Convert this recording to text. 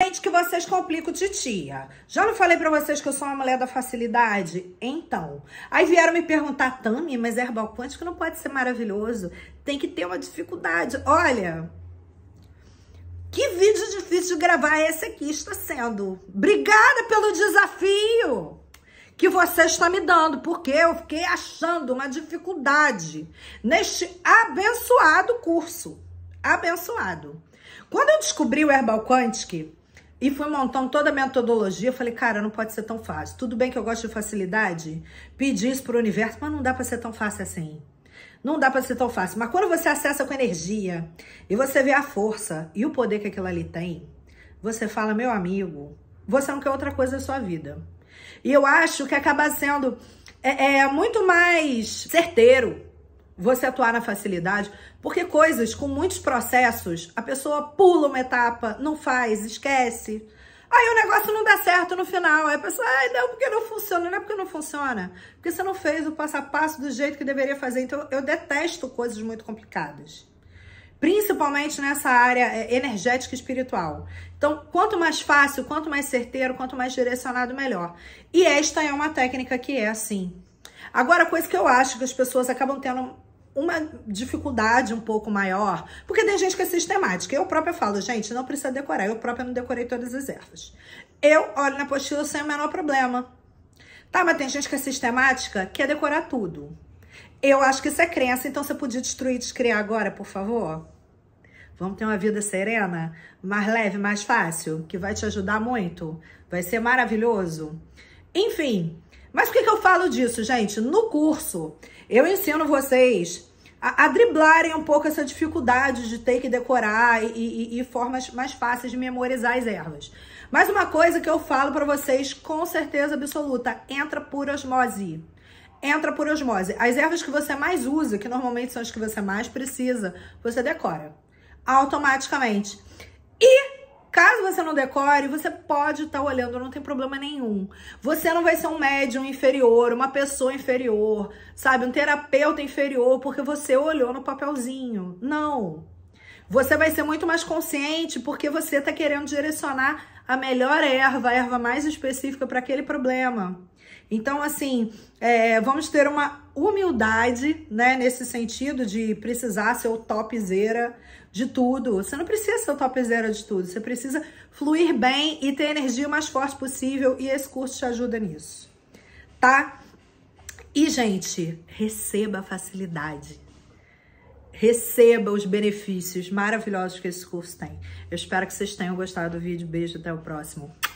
Gente, que vocês complicam de tia. Já não falei para vocês que eu sou uma mulher da facilidade? Então. Aí vieram me perguntar, Tami, mas é herbal quântico não pode ser maravilhoso. Tem que ter uma dificuldade. Olha, que vídeo difícil de gravar é esse aqui está sendo. Obrigada pelo desafio que você está me dando, porque eu fiquei achando uma dificuldade neste abençoado curso. Abençoado. Quando eu descobri o Herbal quântico, e fui montando toda a metodologia. Eu falei, cara, não pode ser tão fácil. Tudo bem que eu gosto de facilidade, pedi isso pro universo, mas não dá para ser tão fácil assim. Não dá para ser tão fácil. Mas quando você acessa com energia e você vê a força e o poder que aquilo ali tem, você fala, meu amigo, você não é quer é outra coisa na sua vida. E eu acho que acaba sendo é, é muito mais certeiro você atuar na facilidade, porque coisas com muitos processos, a pessoa pula uma etapa, não faz, esquece. Aí o negócio não dá certo no final. Aí a pessoa, ai, não, porque não funciona. Não é porque não funciona. Porque você não fez o passo a passo do jeito que deveria fazer. Então, eu detesto coisas muito complicadas. Principalmente nessa área é, energética e espiritual. Então, quanto mais fácil, quanto mais certeiro, quanto mais direcionado, melhor. E esta é uma técnica que é assim. Agora, a coisa que eu acho que as pessoas acabam tendo uma dificuldade um pouco maior, porque tem gente que é sistemática. Eu própria falo, gente, não precisa decorar. Eu própria não decorei todas as ervas. Eu olho na apostila sem o menor problema. Tá, mas tem gente que é sistemática, quer decorar tudo. Eu acho que isso é crença, então você podia destruir e descriar agora, por favor? Vamos ter uma vida serena, mais leve, mais fácil, que vai te ajudar muito. Vai ser maravilhoso. Enfim, mas por que, que eu falo disso, gente? No curso, eu ensino vocês a, a, driblarem um pouco essa dificuldade de ter que decorar e, e, e formas mais fáceis de memorizar as ervas. Mais uma coisa que eu falo para vocês com certeza absoluta, entra por osmose. Entra por osmose. As ervas que você mais usa, que normalmente são as que você mais precisa, você decora automaticamente. E Caso você não decore, você pode estar tá olhando, não tem problema nenhum. Você não vai ser um médium inferior, uma pessoa inferior, sabe, um terapeuta inferior porque você olhou no papelzinho. Não. Você vai ser muito mais consciente porque você está querendo direcionar a melhor erva, a erva mais específica para aquele problema. Então, assim, é, vamos ter uma humildade, né, nesse sentido de precisar ser o topzera de tudo. Você não precisa ser o topzera de tudo, você precisa fluir bem e ter a energia mais forte possível e esse curso te ajuda nisso, tá? E, gente, receba facilidade receba os benefícios maravilhosos que esse curso tem. Eu espero que vocês tenham gostado do vídeo. Beijo, até o próximo.